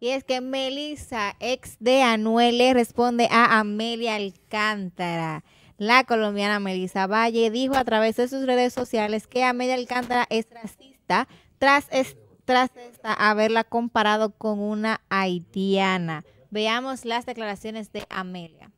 Y es que Melissa, ex de Anuele, responde a Amelia Alcántara. La colombiana Melissa Valle dijo a través de sus redes sociales que Amelia Alcántara es racista tras, tras haberla comparado con una haitiana. Veamos las declaraciones de Amelia.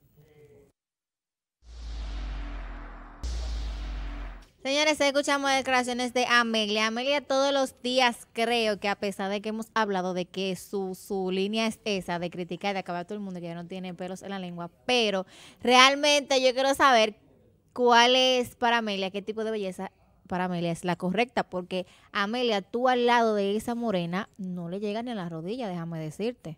Señores, escuchamos declaraciones de Amelia. Amelia todos los días creo que a pesar de que hemos hablado de que su, línea es esa, de criticar, y de acabar todo el mundo, que ya no tiene pelos en la lengua, pero realmente yo quiero saber cuál es para Amelia, qué tipo de belleza para Amelia es la correcta, porque Amelia, tú al lado de esa morena no le llega ni a la rodilla, déjame decirte,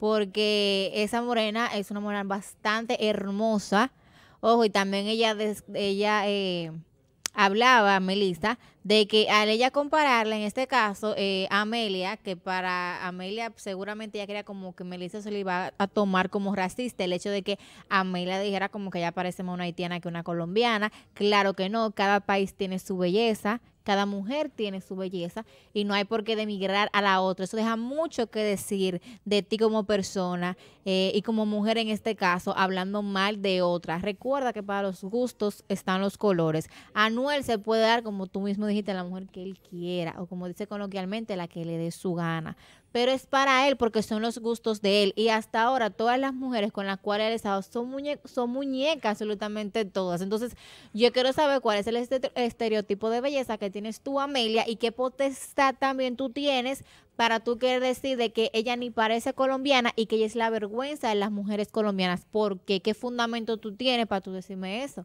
porque esa morena es una morena bastante hermosa. Ojo, y también ella, ella eh, hablaba Melissa de que al ella compararla, en este caso, eh, Amelia, que para Amelia seguramente ella quería como que Melissa se le iba a tomar como racista, el hecho de que Amelia dijera como que ella parece más una haitiana que una colombiana, claro que no, cada país tiene su belleza, cada mujer tiene su belleza y no hay por qué demigrar a la otra. Eso deja mucho que decir de ti como persona eh, y como mujer en este caso, hablando mal de otra. Recuerda que para los gustos están los colores. Anuel se puede dar, como tú mismo dijiste, a la mujer que él quiera o como dice coloquialmente, la que le dé su gana pero es para él porque son los gustos de él. Y hasta ahora todas las mujeres con las cuales él ha estado son, son muñecas absolutamente todas. Entonces yo quiero saber cuál es el, este-, estereotipo de belleza que tienes tú, Amelia, y qué potestad también tú tienes para tú querer decir de que ella ni parece colombiana y que ella es la vergüenza de las mujeres colombianas. ¿Por qué? ¿Qué fundamento tú tienes para tú decirme eso?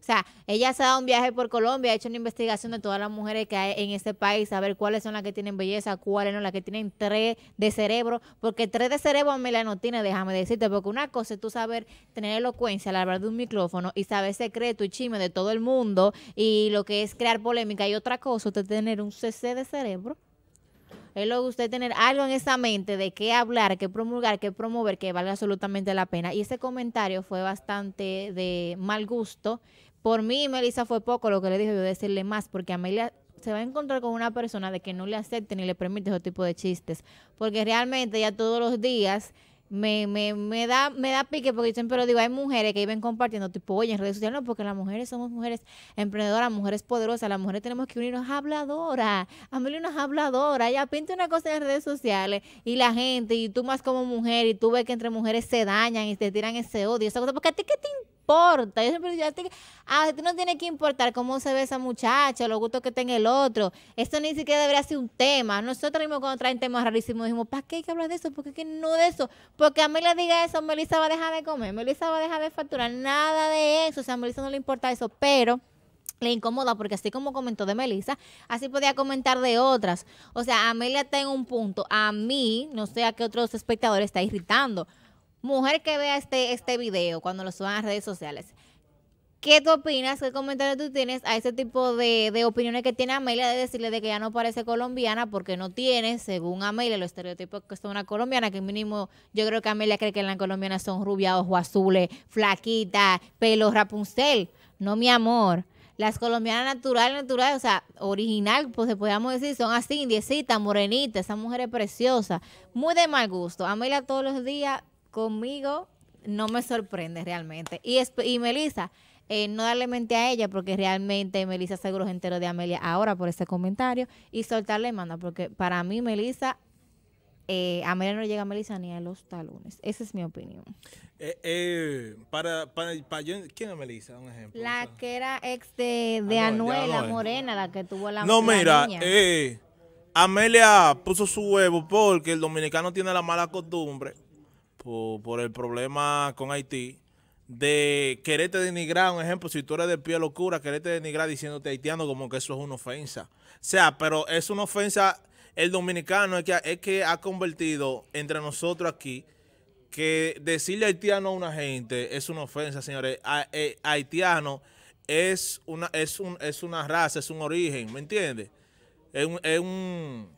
O sea, ella se ha dado un viaje por Colombia, ha hecho una investigación de todas las mujeres que hay en este país, a ver cuáles son las que tienen belleza, cuáles no, las que tienen tres de cerebro, porque tres de cerebro a mí la no tiene, déjame decirte, porque una cosa es tú saber tener elocuencia al hablar de un micrófono y saber secreto y chisme de todo el mundo y lo que es crear polémica y otra cosa, es tener un CC de cerebro él lo gusta tener algo en esa mente de qué hablar, qué promulgar, qué promover, que valga absolutamente la pena. Y ese comentario fue bastante de mal gusto. Por mí, Melissa, fue poco lo que le dije, yo decirle más, porque Amelia se va a encontrar con una persona de que no le acepte ni le permite ese tipo de chistes, porque realmente ya todos los días me, me, me, da, me da pique porque yo siempre lo digo, hay mujeres que iban compartiendo, tipo, oye, en redes sociales, no, porque las mujeres somos mujeres emprendedoras, mujeres poderosas, las mujeres tenemos que unirnos a habladoras, Amelia unas habladoras ya pinta una cosa en redes sociales y la gente, y tú más como mujer, y tú ves que entre mujeres se dañan y te tiran ese odio, esa cosa, porque a ti que te importa. Yo siempre digo, a a ti no tiene que importar cómo se ve esa muchacha, lo gustos que tenga el otro. Esto ni siquiera debería ser un tema. Nosotros mismos cuando traen temas rarísimos dijimos, ¿para qué hay que hablar de eso? ¿Por qué no de eso? Porque a mí diga eso, Melisa va a dejar de comer, Melisa va a dejar de facturar, nada de eso. O sea, a Melisa no le importa eso, pero le incomoda porque así como comentó de Melisa, así podía comentar de otras. O sea, Amelia está en un punto. A mí, no sé a qué otros espectadores está irritando mujer que vea este, este video cuando lo suban a redes sociales, ¿qué tú opinas? ¿Qué comentarios tú tienes a ese tipo de, opiniones que tiene Amelia de decirle de que ya no parece colombiana porque no tiene, según Amelia, los estereotipos que son una colombiana, que mínimo yo creo que Amelia cree que las colombianas son rubias, ojos azules, flaquitas, pelo rapunzel. No, mi amor las colombianas naturales, naturales, o sea, original, pues se podríamos decir, son así, indiecitas, morenitas, esas mujeres preciosas, muy de mal gusto. Amelia todos los días conmigo no me sorprende realmente. Y, y Melissa, eh, no darle mente a ella, porque realmente Melisa seguro se entero de Amelia ahora por ese comentario, y soltarle manda, porque para mí Melisa eh, Amelia no llega a Melisa ni a los talones. Esa es mi opinión. Eh, para, para, ¿Quién es Melisa? Un ejemplo. La que era ex de, ah, Anuela morena, la que tuvo la No, mira, Amelia puso su huevo porque el dominicano tiene la mala costumbre por, el problema con Haití, de quererte denigrar, un ejemplo, si tú eres de piel locura, quererte denigrar diciéndote haitiano como que eso es una ofensa. O sea, pero es una ofensa, el dominicano es que, es que ha convertido entre nosotros aquí que decirle haitiano a una gente es una ofensa, señores. Eh, haitiano es una, es, un, es una raza, es un origen, ¿me entiendes? es un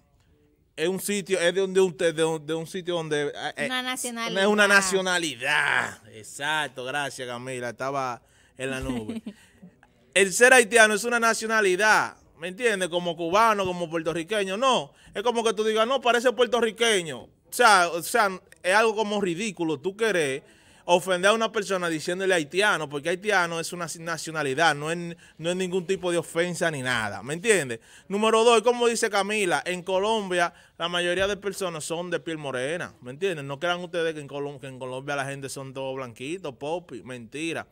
es un sitio, es de un, de de sitio donde... Ah, eh, es, una nacionalidad. Es una nacionalidad. Exacto, gracias Camila, estaba en la nube. el ser haitiano es una nacionalidad, ¿me entiendes? Como cubano, como puertorriqueño, no. Es como que tú digas, no, parece puertorriqueño. O sea, o sea es algo como ridículo, tú querés ofender a una persona diciéndole haitiano, porque haitiano es una nacionalidad, no es, no es ningún tipo de ofensa ni nada, ¿me entiendes? Número dos, como dice Camila, en Colombia la mayoría de personas son de piel morena, ¿me entiendes? No crean ustedes que en, Colombia, la gente son todos blanquitos, popi, mentira.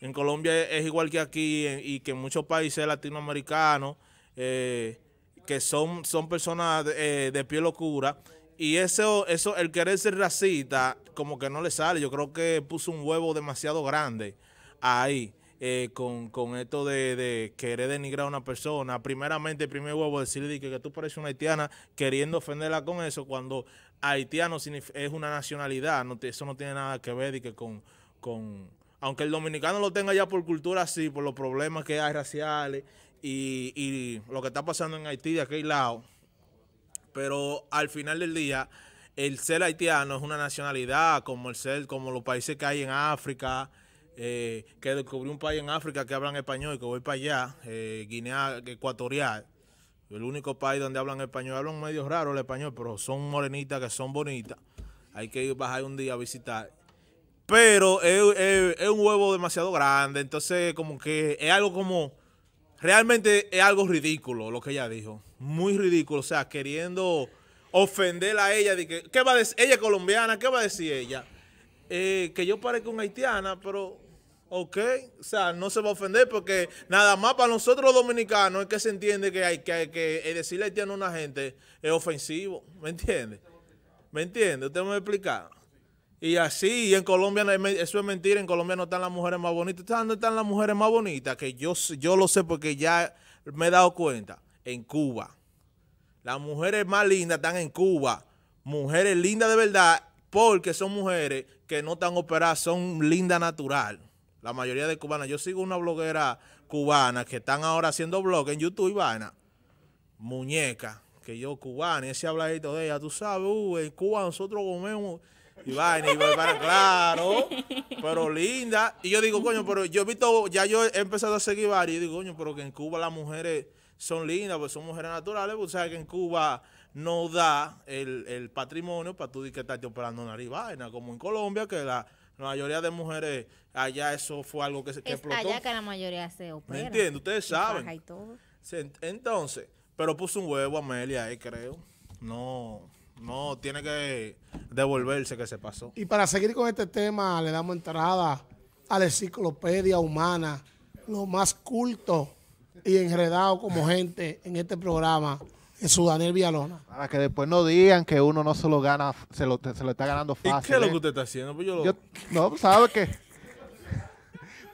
En Colombia es igual que aquí eh, y que en muchos países latinoamericanos, eh, que son, son personas de, eh, de piel oscura, y eso, eso, el querer ser racista, como que no le sale. Yo creo que puso un huevo demasiado grande ahí. Eh, con, con, esto de, querer denigrar a una persona. Primeramente, el primer huevo decirle que, que tú pareces una haitiana queriendo ofenderla con eso, cuando haitiano es una nacionalidad, eso no tiene nada que ver y que con, con... Aunque el dominicano lo tenga ya por cultura sí, por los problemas que hay raciales y, y lo que está pasando en Haití de aquel lado, pero al final del día, el ser haitiano es una nacionalidad, como el ser, como los países que hay en África, eh, que descubrí un país en África que hablan español y que voy para allá, eh, Guinea Ecuatorial. El único país donde hablan español, hablan medio raro el español, pero son morenitas que son bonitas. Hay que ir bajar un día a visitar. Pero es un huevo demasiado grande, entonces como que es algo como realmente es algo ridículo lo que ella dijo. Muy ridículo. O sea, queriendo ofender a ella. ¿qué va a decir? Ella es colombiana, ¿qué va a decir ella? Eh, que yo parezco una haitiana, pero... Ok, o sea, no se va a ofender porque nada más para nosotros los dominicanos es que se entiende que hay que, que decirle haitiano a una gente es ofensivo. ¿Me entiende? ¿Me entiende? Usted me va a y así, en Colombia, eso es mentira, en Colombia no están las mujeres más bonitas. ¿Dónde están las mujeres más bonitas? Que yo, yo lo sé porque ya me he dado cuenta. En Cuba. Las mujeres más lindas están en Cuba. Mujeres lindas de verdad, porque son mujeres que no están operadas, son lindas natural. La mayoría de cubanas. Yo sigo una bloguera cubana que están ahora haciendo blog en YouTube y vaina. Muñeca, que yo cubana, y ese habladito de ella, tú sabes, uh, en Cuba nosotros comemos y vaina, y vaina, claro, pero linda. Y yo digo, coño, pero yo he visto, ya yo he empezado a seguir varios. Y digo, coño, pero que en Cuba las mujeres son lindas, pues son mujeres naturales. Pues sabes que en Cuba no da el, patrimonio para tú que estás operando nariz vaina, como en Colombia, que la mayoría de mujeres allá eso fue algo que se explotó. es allá que la mayoría se opera. ¿Me entiende? Ustedes saben. Entonces, pero puso un huevo Amelia ahí, eh, creo. No, no, tiene que devolverse que se pasó. Y para seguir con este tema, le damos entrada a la enciclopedia humana, lo más culto y enredado como gente en este programa, su Daniel Villalona. Para que después no digan que uno no se lo gana, se lo, está ganando fácil. ¿Y qué es lo ¿eh? que usted está haciendo? Pues no, ¿sabe qué?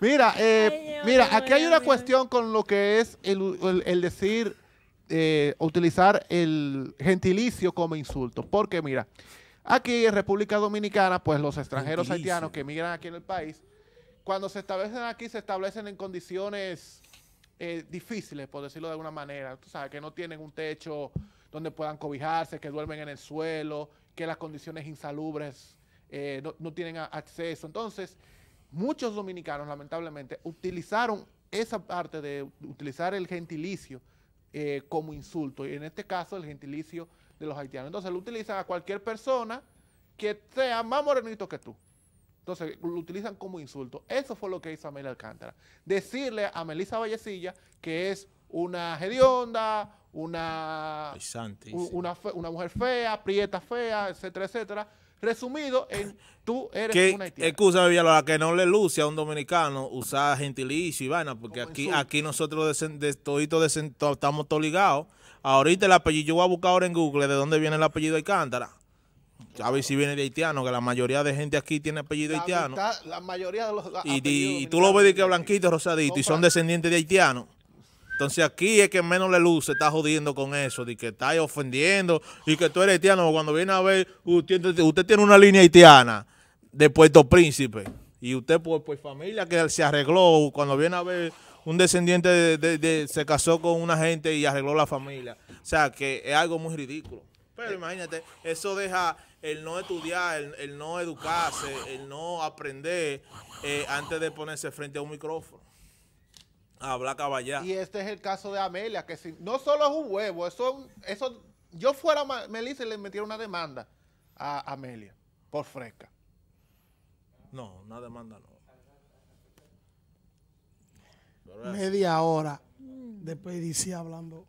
mira, eh, mira, aquí hay una cuestión con lo que es el decir eh, utilizar el gentilicio como insulto. Porque mira, aquí en República Dominicana, pues los extranjeros haitianos que emigran aquí en el país, cuando se establecen aquí, se establecen en condiciones eh, difíciles, por decirlo de alguna manera. Tú sabes, que no tienen un techo donde puedan cobijarse, que duermen en el suelo, que las condiciones insalubres eh, no, tienen acceso. Entonces, muchos dominicanos, lamentablemente, utilizaron esa parte de utilizar el gentilicio eh, como insulto. Y en este caso, el gentilicio de los haitianos. Entonces, lo utilizan a cualquier persona que sea más morenito que tú. Entonces, lo utilizan como insulto. Eso fue lo que hizo Amelia Alcántara. Decirle a Melissa Vallecilla que es una hedionda, una, una mujer fea, prieta fea, etcétera, etcétera Resumido, en, tú eres que, Excusa, que no le luce a un dominicano usar gentilicio y vaina, porque aquí, aquí nosotros de, de, estamos todos ligados. Ahorita el apellido, yo voy a buscar ahora en Google de dónde viene el apellido de Alcántara. A ver si viene de haitiano, que la mayoría de gente aquí tiene apellido haitiano. la mayoría de los y, tú lo ves de que blanquito, rosadito, y son descendientes de haitianos. Entonces aquí es que menos le luce, está jodiendo con eso, de que está ofendiendo y que tú eres haitiano. Cuando viene a ver, usted, tiene una línea haitiana de Puerto Príncipe y usted pues pues familia que se arregló, cuando viene a ver un descendiente de, se casó con una gente y arregló la familia. O sea, que es algo muy ridículo. Pero imagínate, eso deja el no estudiar, el, no educarse, el no aprender eh, antes de ponerse frente a un micrófono. Habla Y este es el caso de Amelia, que si, no solo es un huevo, eso, eso yo fuera Melissa y le metiera una demanda a Amelia por fresca. No, una demanda no. Media hora de PDC hablando.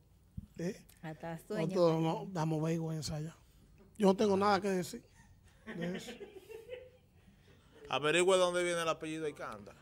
¿eh? no, damos vergüenza ya. Yo no tengo nada que decir. De Averigüe dónde viene el apellido y canta